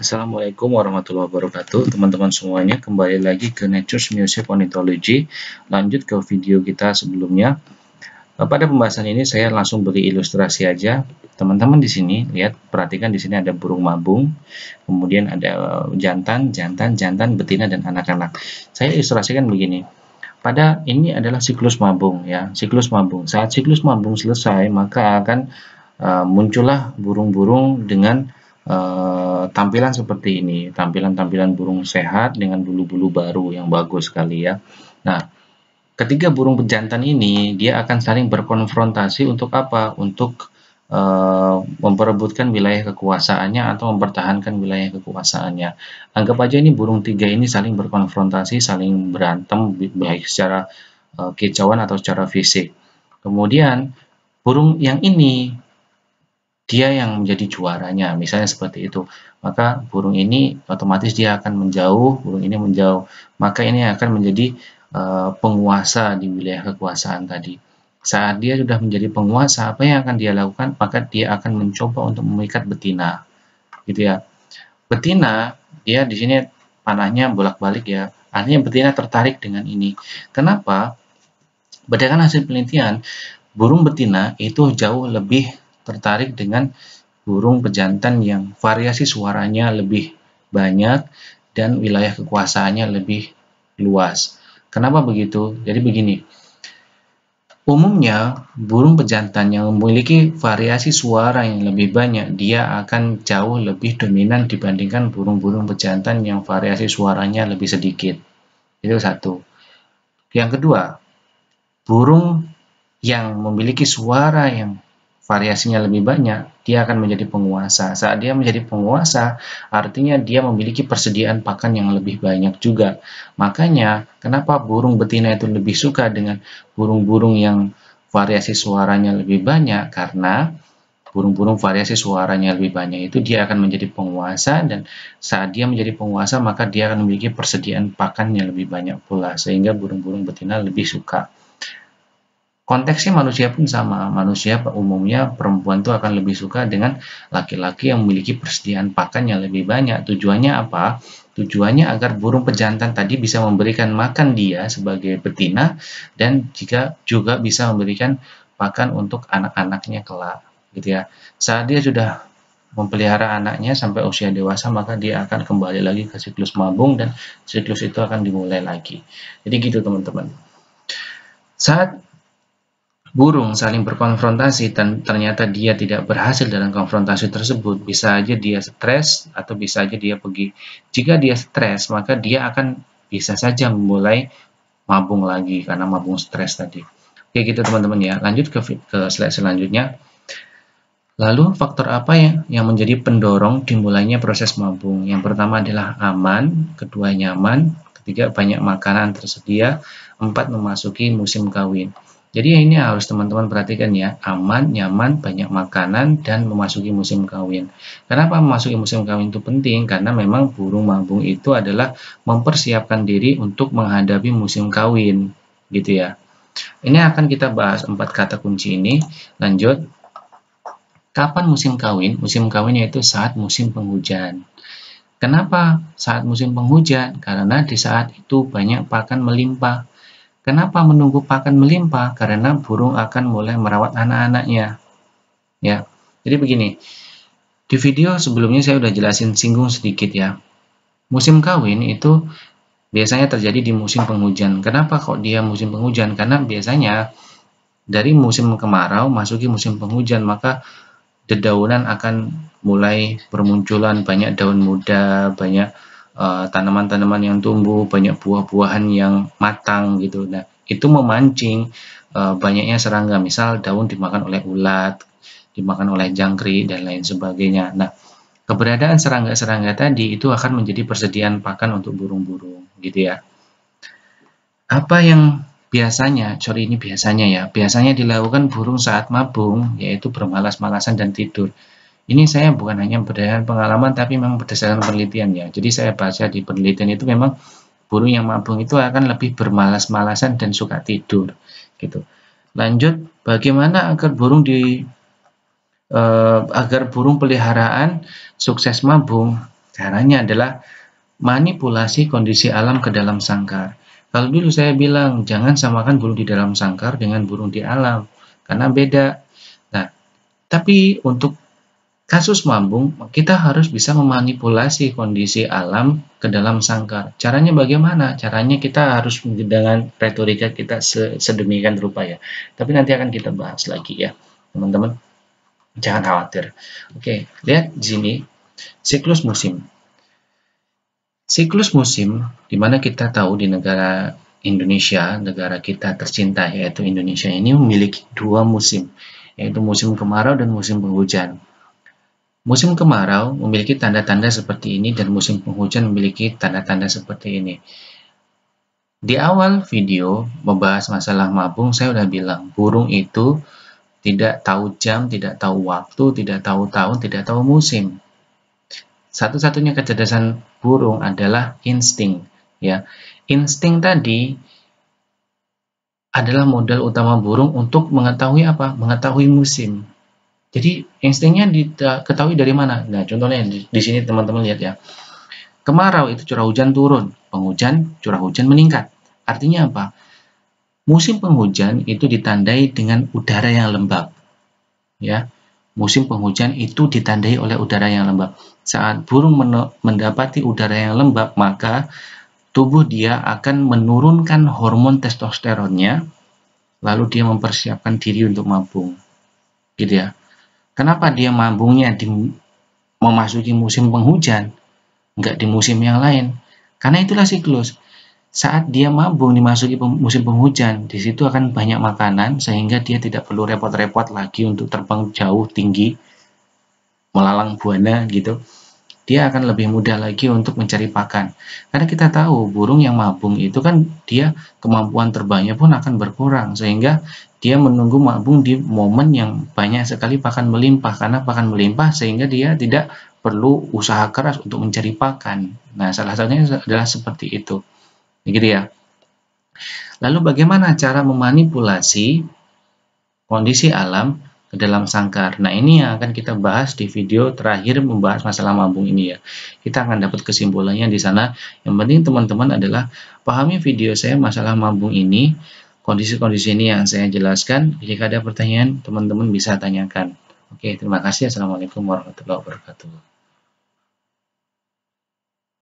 Assalamualaikum warahmatullahi wabarakatuh teman-teman semuanya kembali lagi ke Nature's Museum Ornithology lanjut ke video kita sebelumnya eh, pada pembahasan ini saya langsung beri ilustrasi aja teman-teman di sini lihat perhatikan di sini ada burung mabung kemudian ada eh, jantan jantan jantan betina dan anak-anak saya ilustrasikan begini pada ini adalah siklus mabung ya siklus mabung saat siklus mabung selesai maka akan uh, muncullah burung-burung dengan Eh, tampilan seperti ini, tampilan-tampilan burung sehat dengan bulu-bulu baru yang bagus sekali ya. Nah, ketiga burung pejantan ini dia akan saling berkonfrontasi untuk apa? Untuk uh, memperebutkan wilayah kekuasaannya atau mempertahankan wilayah kekuasaannya. Anggap aja ini burung tiga ini saling berkonfrontasi, saling berantem baik secara uh, kecauan atau secara fisik. Kemudian burung yang ini dia yang menjadi juaranya, misalnya seperti itu. Maka burung ini otomatis dia akan menjauh, burung ini menjauh, maka ini akan menjadi uh, penguasa di wilayah kekuasaan tadi. Saat dia sudah menjadi penguasa, apa yang akan dia lakukan? Maka dia akan mencoba untuk memikat betina, gitu ya. Betina dia ya, di sini panahnya bolak-balik ya. Artinya betina tertarik dengan ini. Kenapa? Berdasarkan hasil penelitian, burung betina itu jauh lebih tertarik dengan burung pejantan yang variasi suaranya lebih banyak dan wilayah kekuasaannya lebih luas. Kenapa begitu? Jadi begini, umumnya burung pejantan yang memiliki variasi suara yang lebih banyak, dia akan jauh lebih dominan dibandingkan burung-burung pejantan yang variasi suaranya lebih sedikit. Itu satu. Yang kedua, burung yang memiliki suara yang variasinya lebih banyak, dia akan menjadi penguasa. Saat dia menjadi penguasa, artinya dia memiliki persediaan pakan yang lebih banyak juga. Makanya, kenapa burung betina itu lebih suka dengan burung-burung yang variasi suaranya lebih banyak? Karena burung-burung variasi suaranya lebih banyak itu dia akan menjadi penguasa dan saat dia menjadi penguasa maka dia akan memiliki persediaan pakan yang lebih banyak pula sehingga burung-burung betina lebih suka konteksnya manusia pun sama. Manusia umumnya perempuan itu akan lebih suka dengan laki-laki yang memiliki persediaan pakan yang lebih banyak. Tujuannya apa? Tujuannya agar burung pejantan tadi bisa memberikan makan dia sebagai betina dan jika juga bisa memberikan pakan untuk anak-anaknya kelak, gitu ya. Saat dia sudah memelihara anaknya sampai usia dewasa maka dia akan kembali lagi ke siklus mabung dan siklus itu akan dimulai lagi. Jadi gitu teman-teman. Saat burung saling berkonfrontasi dan ternyata dia tidak berhasil dalam konfrontasi tersebut, bisa aja dia stres atau bisa aja dia pergi. Jika dia stres, maka dia akan bisa saja memulai mabung lagi karena mabung stres tadi. Oke gitu teman-teman ya. Lanjut ke, ke slide selanjutnya. Lalu faktor apa ya yang menjadi pendorong dimulainya proses mabung? Yang pertama adalah aman, kedua nyaman, ketiga banyak makanan tersedia, empat memasuki musim kawin. Jadi ya ini harus teman-teman perhatikan ya, aman, nyaman, banyak makanan, dan memasuki musim kawin. Kenapa memasuki musim kawin itu penting? Karena memang burung mabung itu adalah mempersiapkan diri untuk menghadapi musim kawin, gitu ya. Ini akan kita bahas empat kata kunci ini. Lanjut. Kapan musim kawin? Musim kawin yaitu saat musim penghujan. Kenapa saat musim penghujan? Karena di saat itu banyak pakan melimpah Kenapa menunggu pakan melimpah? Karena burung akan mulai merawat anak-anaknya. Ya, jadi begini. Di video sebelumnya saya sudah jelasin singgung sedikit ya. Musim kawin itu biasanya terjadi di musim penghujan. Kenapa kok dia musim penghujan? Karena biasanya dari musim kemarau masuki musim penghujan, maka dedaunan akan mulai bermunculan banyak daun muda, banyak Eh, tanaman-tanaman uh, yang tumbuh, banyak buah-buahan yang matang gitu. Nah, itu memancing uh, banyaknya serangga, misal daun dimakan oleh ulat, dimakan oleh jangkrik dan lain sebagainya. Nah, keberadaan serangga-serangga tadi itu akan menjadi persediaan pakan untuk burung-burung gitu ya. Apa yang biasanya, sorry ini biasanya ya, biasanya dilakukan burung saat mabung yaitu bermalas-malasan dan tidur. Ini saya bukan hanya berdasarkan pengalaman tapi memang berdasarkan penelitian ya. Jadi saya baca di penelitian itu memang burung yang mabung itu akan lebih bermalas-malasan dan suka tidur gitu. Lanjut, bagaimana agar burung di eh, agar burung peliharaan sukses mabung? Caranya adalah manipulasi kondisi alam ke dalam sangkar. Kalau dulu saya bilang jangan samakan burung di dalam sangkar dengan burung di alam karena beda. Nah, tapi untuk Kasus mambung kita harus bisa memanipulasi kondisi alam ke dalam sangkar. Caranya bagaimana? Caranya kita harus dengan retorika kita sedemikian rupa ya. Tapi nanti akan kita bahas lagi ya, teman-teman. Jangan khawatir. Oke, lihat di sini siklus musim. Siklus musim, di mana kita tahu di negara Indonesia, negara kita tercinta yaitu Indonesia ini memiliki dua musim, yaitu musim kemarau dan musim penghujan. Musim kemarau memiliki tanda-tanda seperti ini dan musim penghujan memiliki tanda-tanda seperti ini. Di awal video membahas masalah mabung, saya sudah bilang burung itu tidak tahu jam, tidak tahu waktu, tidak tahu tahun, tidak tahu musim. Satu-satunya kecerdasan burung adalah insting, ya. Insting tadi adalah modal utama burung untuk mengetahui apa? Mengetahui musim. Jadi instingnya diketahui dari mana? Nah, contohnya di, di sini teman-teman lihat ya. Kemarau itu curah hujan turun, penghujan curah hujan meningkat. Artinya apa? Musim penghujan itu ditandai dengan udara yang lembab. Ya. Musim penghujan itu ditandai oleh udara yang lembab. Saat burung mendapati udara yang lembab, maka tubuh dia akan menurunkan hormon testosteronnya, lalu dia mempersiapkan diri untuk mabung. Gitu ya. Kenapa dia mabungnya di memasuki musim penghujan, nggak di musim yang lain? Karena itulah siklus. Saat dia mabung dimasuki musim penghujan, di situ akan banyak makanan sehingga dia tidak perlu repot-repot lagi untuk terbang jauh tinggi melalang buana gitu. Dia akan lebih mudah lagi untuk mencari pakan. Karena kita tahu burung yang mabung itu kan dia kemampuan terbangnya pun akan berkurang sehingga dia menunggu mabung di momen yang banyak sekali pakan melimpah karena pakan melimpah sehingga dia tidak perlu usaha keras untuk mencari pakan. Nah, salah satunya adalah seperti itu. Begitu ya. Lalu bagaimana cara memanipulasi kondisi alam ke dalam sangkar? Nah, ini yang akan kita bahas di video terakhir membahas masalah mabung ini ya. Kita akan dapat kesimpulannya di sana. Yang penting teman-teman adalah pahami video saya masalah mabung ini kondisi-kondisi ini yang saya jelaskan. Jika ada pertanyaan, teman-teman bisa tanyakan. Oke, terima kasih. Assalamualaikum warahmatullahi wabarakatuh.